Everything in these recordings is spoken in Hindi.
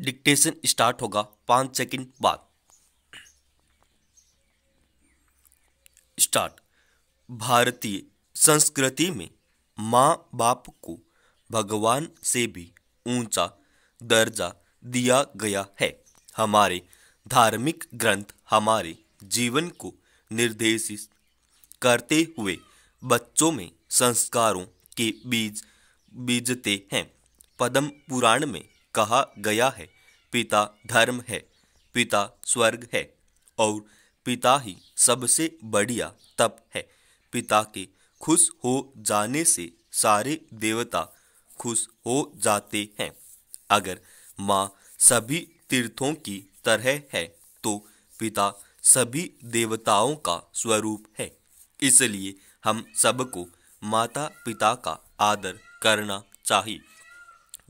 डिक्टेशन स्टार्ट होगा पाँच सेकंड बाद स्टार्ट भारतीय संस्कृति में माँ बाप को भगवान से भी ऊंचा दर्जा दिया गया है हमारे धार्मिक ग्रंथ हमारे जीवन को निर्देशित करते हुए बच्चों में संस्कारों के बीज बीजते हैं पद्म पुराण में कहा गया है पिता धर्म है पिता स्वर्ग है और पिता ही सबसे बढ़िया तप है पिता के खुश हो जाने से सारे देवता खुश हो जाते हैं अगर माँ सभी तीर्थों की तरह है तो पिता सभी देवताओं का स्वरूप है इसलिए हम सबको माता पिता का आदर करना चाहिए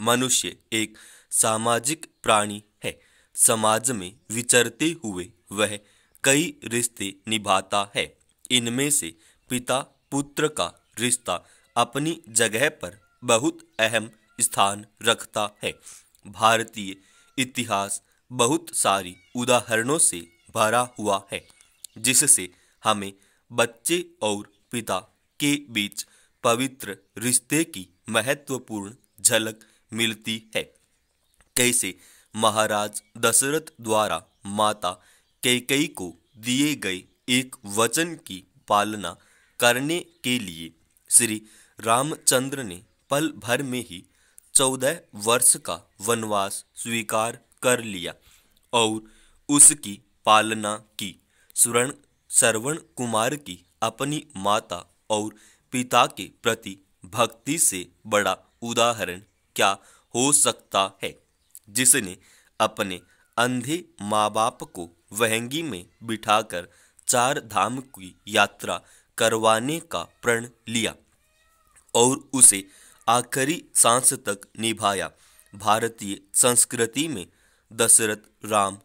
मनुष्य एक सामाजिक प्राणी है समाज में विचरते हुए वह कई रिश्ते निभाता है इनमें से पिता पुत्र का रिश्ता अपनी जगह पर बहुत अहम स्थान रखता है भारतीय इतिहास बहुत सारी उदाहरणों से भरा हुआ है जिससे हमें बच्चे और पिता के बीच पवित्र रिश्ते की महत्वपूर्ण झलक मिलती है कैसे महाराज दशरथ द्वारा माता कैकई को दिए गए एक वचन की पालना करने के लिए श्री रामचंद्र ने पल भर में ही चौदह वर्ष का वनवास स्वीकार कर लिया और उसकी पालना की सुरण श्रवण कुमार की अपनी माता और पिता के प्रति भक्ति से बड़ा उदाहरण क्या हो सकता है जिसने अपने अंधे माँ बाप को वहंगी में बिठाकर चार धाम की यात्रा करवाने का प्रण लिया और उसे आखिरी सांस तक निभाया भारतीय संस्कृति में दशरथ राम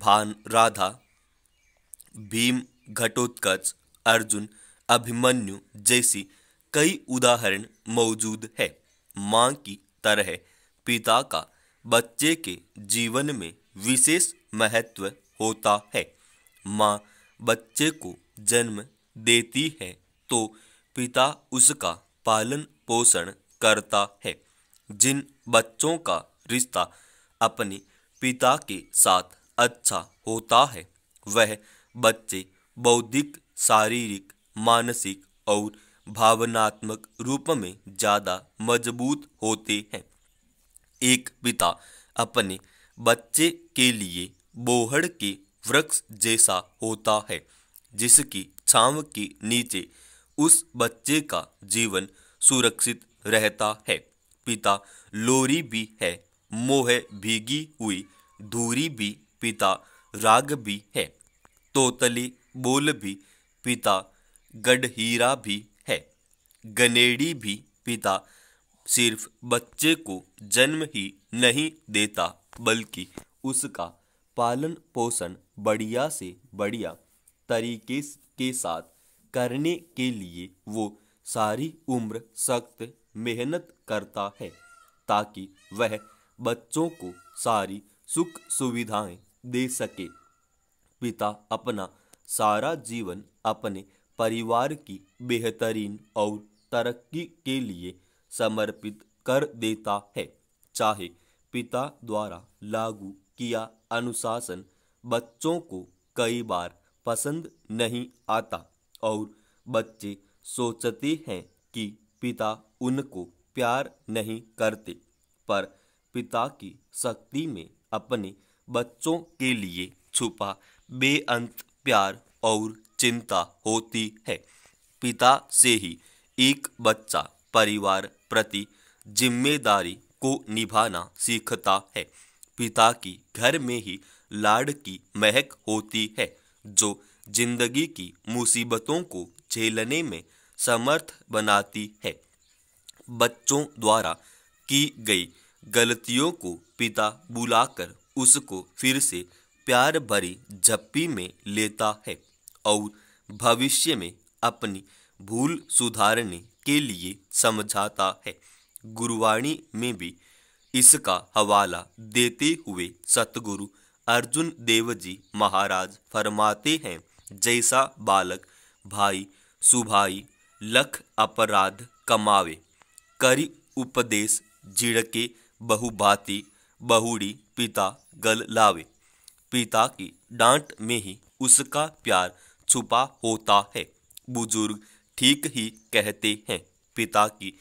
भान राधा भीम घटोत्कच अर्जुन अभिमन्यु जैसी कई उदाहरण मौजूद है माँ की तरह पिता का बच्चे के जीवन में विशेष महत्व होता है माँ बच्चे को जन्म देती है तो पिता उसका पालन पोषण करता है जिन बच्चों का रिश्ता अपने पिता के साथ अच्छा होता है वह बच्चे बौद्धिक शारीरिक मानसिक और भावनात्मक रूप में ज़्यादा मजबूत होते हैं एक पिता अपने बच्चे के लिए बोहड़ के वृक्ष जैसा होता है जिसकी छांव के नीचे उस बच्चे का जीवन सुरक्षित रहता है पिता लोरी भी है मोह भीगी हुई धूरी भी पिता राग भी है तोतली बोल भी पिता गढ़हीरा भी गनेडी भी पिता सिर्फ बच्चे को जन्म ही नहीं देता बल्कि उसका पालन पोषण बढ़िया से बढ़िया तरीके के साथ करने के लिए वो सारी उम्र सख्त मेहनत करता है ताकि वह बच्चों को सारी सुख सुविधाएं दे सके पिता अपना सारा जीवन अपने परिवार की बेहतरीन और तरक्की के लिए समर्पित कर देता है चाहे पिता द्वारा लागू किया अनुशासन बच्चों को कई बार पसंद नहीं आता और बच्चे सोचते हैं कि पिता उनको प्यार नहीं करते पर पिता की शक्ति में अपने बच्चों के लिए छुपा बेअंत प्यार और चिंता होती है पिता से ही एक बच्चा परिवार प्रति जिम्मेदारी को निभाना सीखता है पिता की घर में ही लाड की महक होती है जो जिंदगी की मुसीबतों को झेलने में समर्थ बनाती है बच्चों द्वारा की गई गलतियों को पिता बुलाकर उसको फिर से प्यार भरी झप्पी में लेता है और भविष्य में अपनी भूल सुधारने के लिए समझाता है गुरुवाणी में भी इसका हवाला देते हुए सतगुरु अर्जुन देव जी महाराज फरमाते हैं जैसा बालक भाई सुभाई लख अपराध कमावे करी उपदेश झिड़के बहुभाती बहुड़ी पिता गल लावे पिता की डांट में ही उसका प्यार छुपा होता है बुजुर्ग ठीक ही कहते हैं पिता की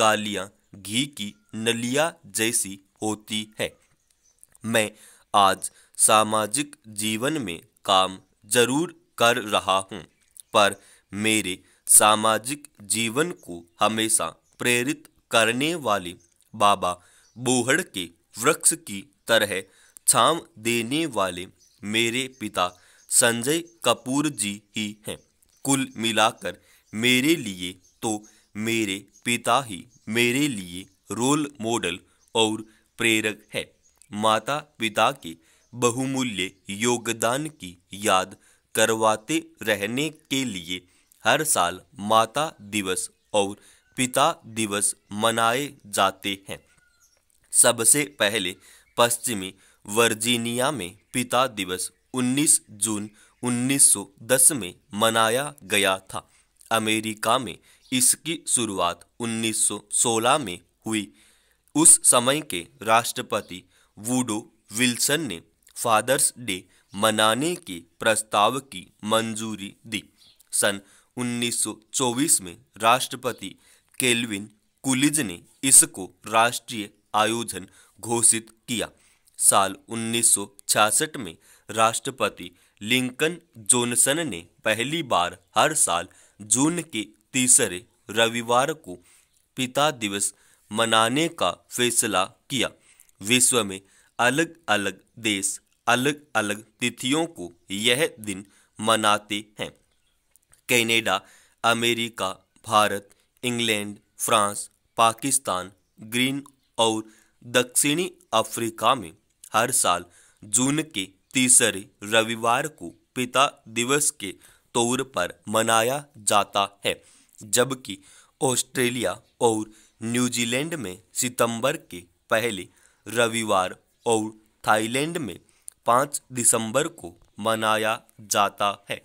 गालियां घी की नलिया जैसी होती है मैं आज सामाजिक जीवन में काम जरूर कर रहा हूँ पर मेरे सामाजिक जीवन को हमेशा प्रेरित करने वाले बाबा बोहड़ के वृक्ष की तरह छाम देने वाले मेरे पिता संजय कपूर जी ही हैं कुल मिलाकर मेरे लिए तो मेरे पिता ही मेरे लिए रोल मॉडल और प्रेरक है माता पिता के बहुमूल्य योगदान की याद करवाते रहने के लिए हर साल माता दिवस और पिता दिवस मनाए जाते हैं सबसे पहले पश्चिमी वर्जीनिया में पिता दिवस 19 जून 1910 में मनाया गया था अमेरिका में इसकी शुरुआत 1916 में हुई उस समय के राष्ट्रपति वुडो विल्सन ने फादर्स डे मनाने के प्रस्ताव की मंजूरी दी सन 1924 में राष्ट्रपति केल्विन कुलिज ने इसको राष्ट्रीय आयोजन घोषित किया साल 1966 में राष्ट्रपति लिंकन जोनसन ने पहली बार हर साल जून के तीसरे रविवार को पिता दिवस मनाने का फैसला किया विश्व में अलग अलग देश अलग अलग तिथियों को यह दिन मनाते हैं Canada, America Bharat England France Pakistan ग्रीन और दक्षिणी अफ्रीका में हर साल जून के तीसरे रविवार को पिता दिवस के तौर पर मनाया जाता है जबकि ऑस्ट्रेलिया और न्यूजीलैंड में सितंबर के पहले रविवार और थाईलैंड में पाँच दिसंबर को मनाया जाता है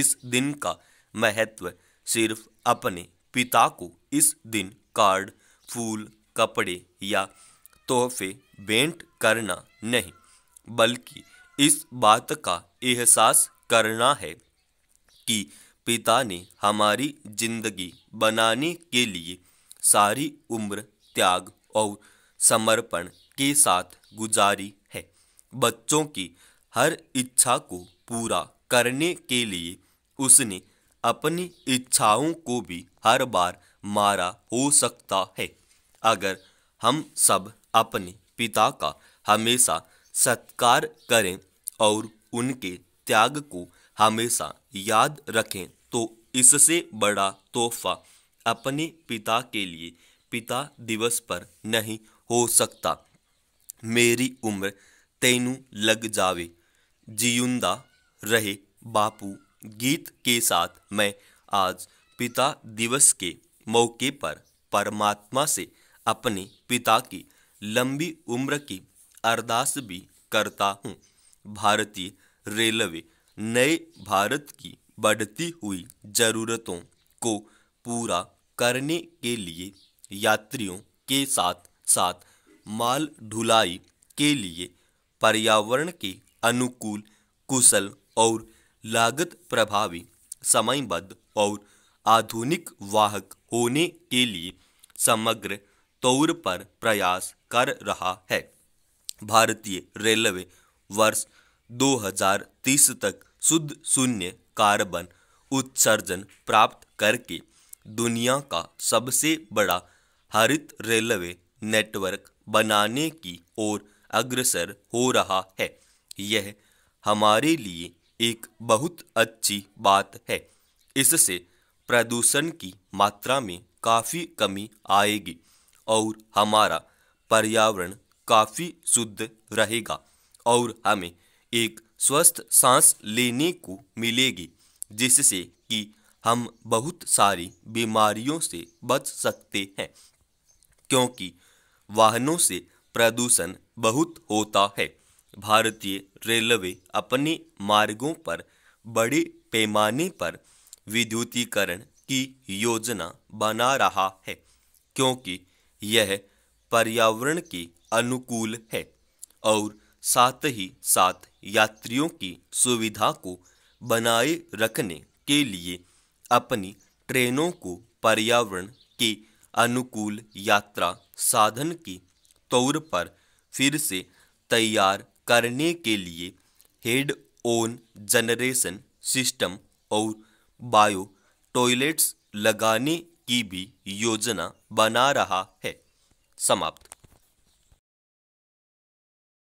इस दिन का महत्व सिर्फ अपने पिता को इस दिन कार्ड फूल कपड़े या तोहफे भेंट करना नहीं बल्कि इस बात का एहसास करना है कि पिता ने हमारी जिंदगी बनाने के लिए सारी उम्र त्याग और समर्पण के साथ गुजारी है बच्चों की हर इच्छा को पूरा करने के लिए उसने अपनी इच्छाओं को भी हर बार मारा हो सकता है अगर हम सब अपने पिता का हमेशा सत्कार करें और उनके त्याग को हमेशा याद रखें तो इससे बड़ा तोहफा अपने पिता के लिए पिता दिवस पर नहीं हो सकता मेरी उम्र तेनू लग जावे जीवंदा रहे बापू गीत के साथ मैं आज पिता दिवस के मौके पर परमात्मा से अपने पिता की लंबी उम्र की अरदास भी करता हूँ भारतीय रेलवे नए भारत की बढ़ती हुई ज़रूरतों को पूरा करने के लिए यात्रियों के साथ साथ माल ढुलाई के लिए पर्यावरण के अनुकूल कुशल और लागत प्रभावी समयबद्ध और आधुनिक वाहक होने के लिए समग्र तौर पर प्रयास कर रहा है भारतीय रेलवे वर्ष 2030 तक शुद्ध शून्य कार्बन उत्सर्जन प्राप्त करके दुनिया का सबसे बड़ा हरित रेलवे नेटवर्क बनाने की ओर अग्रसर हो रहा है यह हमारे लिए एक बहुत अच्छी बात है इससे प्रदूषण की मात्रा में काफ़ी कमी आएगी और हमारा पर्यावरण काफ़ी शुद्ध रहेगा और हमें एक स्वस्थ सांस लेने को मिलेगी जिससे कि हम बहुत सारी बीमारियों से बच सकते हैं क्योंकि वाहनों से प्रदूषण बहुत होता है भारतीय रेलवे अपने मार्गों पर बड़े पैमाने पर विद्युतीकरण की योजना बना रहा है क्योंकि यह पर्यावरण के अनुकूल है और साथ ही साथ यात्रियों की सुविधा को बनाए रखने के लिए अपनी ट्रेनों को पर्यावरण के अनुकूल यात्रा साधन के तौर पर फिर से तैयार करने के लिए हेड ओन जनरेशन सिस्टम और बायो टॉयलेट्स लगाने की भी योजना बना रहा है समाप्त